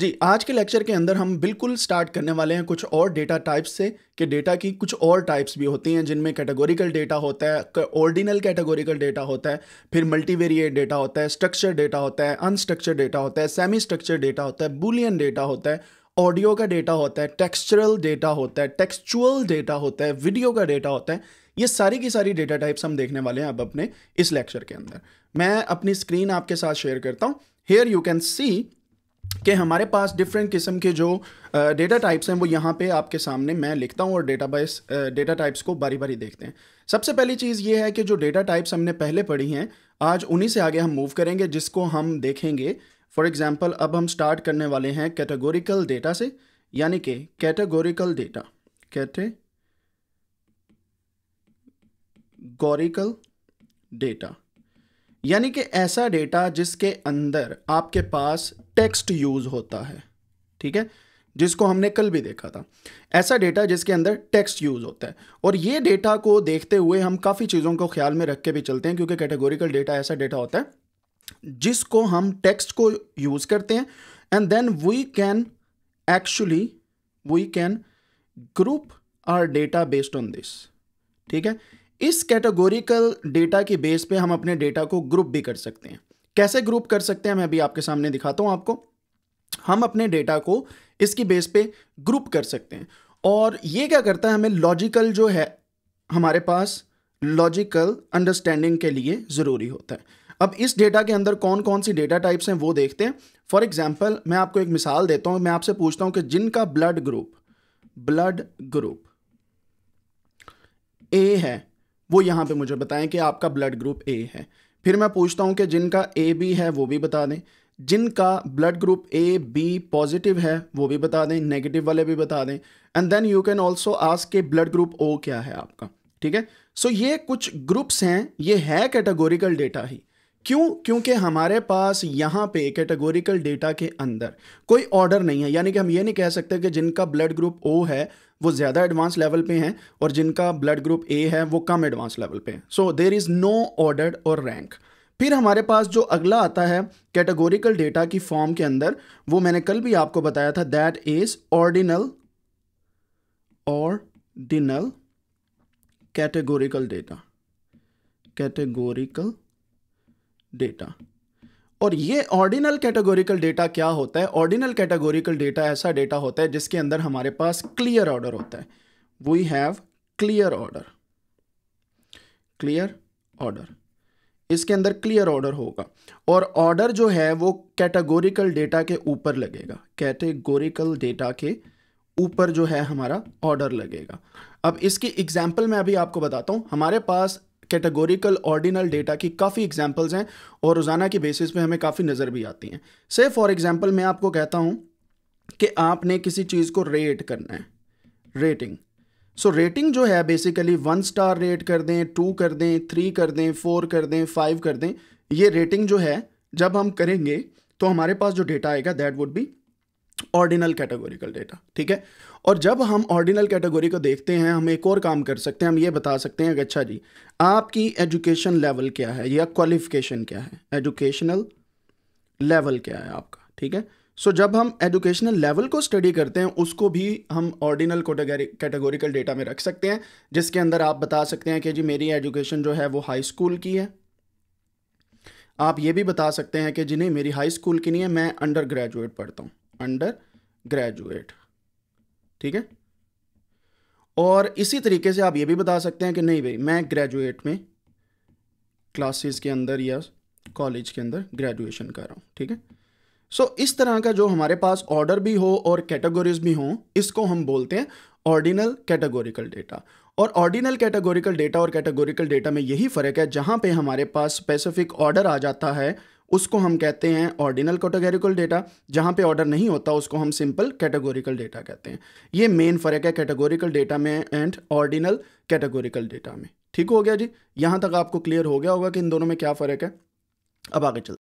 जी आज के लेक्चर के अंदर हम बिल्कुल स्टार्ट करने वाले हैं कुछ और डेटा टाइप्स से कि डेटा की कुछ और टाइप्स भी होती हैं जिनमें कैटेगोरिकल डेटा होता है ऑर्डिनल कैटेगोरिकल डेटा होता है फिर मल्टीवेरिएट डेटा होता है स्ट्रक्चर डेटा होता है अनस्ट्रक्चर डेटा होता है सेमी स्ट्रक्चर डेटा होता है बुलियन डेटा होता है ऑडियो का डेटा होता है टेक्सचरल डेटा होता है टेक्सचुअल डेटा होता है वीडियो का डेटा होता है ये सारी की सारी डेटा टाइप्स हम देखने वाले हैं अब अपने इस लेक्चर के अंदर मैं अपनी स्क्रीन आपके साथ शेयर करता हूँ हेयर यू कैन सी कि हमारे पास डिफरेंट किस्म के जो डेटा टाइप्स हैं वो यहाँ पे आपके सामने मैं लिखता हूँ और डेटा बाइस डेटा टाइप्स को बारी बारी देखते हैं सबसे पहली चीज़ ये है कि जो डेटा टाइप्स हमने पहले पढ़ी हैं आज उन्हीं से आगे हम मूव करेंगे जिसको हम देखेंगे फॉर एग्ज़ाम्पल अब हम स्टार्ट करने वाले हैं कैटेगोरिकल डेटा से यानी कि categorical data categorical data यानी कि ऐसा डेटा जिसके अंदर आपके पास टेक्स्ट यूज होता है ठीक है जिसको हमने कल भी देखा था ऐसा डेटा जिसके अंदर टेक्स्ट यूज़ होता है और ये डेटा को देखते हुए हम काफ़ी चीज़ों को ख्याल में रख के भी चलते हैं क्योंकि कैटेगोरिकल डेटा ऐसा डेटा होता है जिसको हम टेक्स्ट को यूज़ करते हैं and then we can actually we can group our data based on this ठीक है इस कैटेगोरिकल डेटा के बेस पे हम अपने डेटा को ग्रुप भी कर सकते हैं कैसे ग्रुप कर सकते हैं मैं अभी आपके सामने दिखाता हूँ आपको हम अपने डेटा को इसकी बेस पे ग्रुप कर सकते हैं और ये क्या करता है हमें लॉजिकल जो है हमारे पास लॉजिकल अंडरस्टैंडिंग के लिए ज़रूरी होता है अब इस डेटा के अंदर कौन कौन सी डेटा टाइप्स हैं वो देखते हैं फॉर एग्जाम्पल मैं आपको एक मिसाल देता हूँ मैं आपसे पूछता हूँ कि जिनका blood group blood group A है वो यहाँ पे मुझे बताएं कि आपका ब्लड ग्रुप ए है फिर मैं पूछता हूँ कि जिनका ए बी है वो भी बता दें जिनका blood group A B positive है वो भी बता दें नेगेटिव वाले भी बता दें and then you can also ask के ब्लड ग्रुप ओ क्या है आपका ठीक है सो so, ये कुछ ग्रुप्स हैं ये है कैटेगोरिकल डेटा ही क्यों क्योंकि हमारे पास यहाँ पे कैटेगोरिकल डेटा के अंदर कोई ऑर्डर नहीं है यानी कि हम ये नहीं कह सकते कि जिनका ब्लड ग्रुप ओ है वो ज़्यादा एडवांस लेवल पे हैं और जिनका ब्लड ग्रुप ए है वो कम एडवांस लेवल पे हैं so there is no order और रैंक फिर हमारे पास जो अगला आता है कैटेगोरिकल डेटा की फॉर्म के अंदर वो मैंने कल भी आपको बताया था that is ordinal ordinal categorical data categorical data और ये ऑर्डिनल कैटेगोरिकल डेटा क्या होता है ऑर्डिनल कैटेगोरिकल डेटा ऐसा डेटा होता है जिसके अंदर हमारे पास क्लियर ऑर्डर होता है we have clear order clear order इसके अंदर क्लियर ऑर्डर होगा और ऑर्डर जो है वो कैटेगोरिकल डेटा के ऊपर लगेगा कैटेगोरिकल डेटा के ऊपर जो है हमारा ऑर्डर लगेगा अब इसकी एग्जाम्पल मैं अभी आपको बताता हूँ हमारे पास कैटेगोरिकल ऑर्डिनल डेटा की काफ़ी एग्जाम्पल्स हैं और रोज़ाना की बेसिस पे हमें काफ़ी नज़र भी आती हैं से फॉर एग्जाम्पल मैं आपको कहता हूँ कि आपने किसी चीज़ को रेट करना है रेटिंग सो so, रेटिंग जो है बेसिकली वन स्टार रेट कर दें टू कर दें थ्री कर दें फोर कर दें फाइव कर दें ये रेटिंग जो है जब हम करेंगे तो हमारे पास जो डेटा आएगा that would be ordinal categorical data ठीक है और जब हम ऑर्डिनल कैटेगोरी को देखते हैं हम एक और काम कर सकते हैं हम ये बता सकते हैं कि अच्छा जी आपकी एजुकेशन लेवल क्या है या क्वालिफिकेशन क्या है एजुकेशनल लेवल क्या है आपका ठीक है सो so, जब हम एजुकेशनल लेवल को स्टडी करते हैं उसको भी हम ऑर्डिनल कैटेगोरिकल डेटा में रख सकते हैं जिसके अंदर आप बता सकते हैं कि जी मेरी एजुकेशन जो है वो हाई स्कूल की है आप ये भी बता सकते हैं कि जी नहीं मेरी हाई स्कूल की नहीं है मैं अंडर ग्रेजुएट पढ़ता हूँ अंडर ग्रेजुएट ठीक है और इसी तरीके से आप ये भी बता सकते हैं कि नहीं भाई मैं ग्रेजुएट में क्लासेस के अंदर या कॉलेज के अंदर ग्रेजुएशन कर रहा हूँ ठीक है सो so, इस तरह का जो हमारे पास ऑर्डर भी हो और कैटेगरीज भी हो इसको हम बोलते हैं ऑर्डिनल कैटेगोरिकल डेटा और ऑर्डिनल कैटेगोरिकल डेटा और कैटेगोरिकल डेटा में यही फ़र्क है जहाँ पे हमारे पास स्पेसिफिक ऑर्डर आ जाता है उसको हम कहते हैं ऑर्डिनल कैटेगोरिकल डेटा जहाँ पे ऑर्डर नहीं होता उसको हम सिंपल कैटेगोरिकल डेटा कहते हैं ये मेन फ़र्क है कैटेगोरिकल डेटा में एंड ऑर्डिनल कैटेगोरिकल डेटा में ठीक हो गया जी यहाँ तक आपको क्लियर हो गया होगा कि इन दोनों में क्या फ़र्क है अब आगे चलते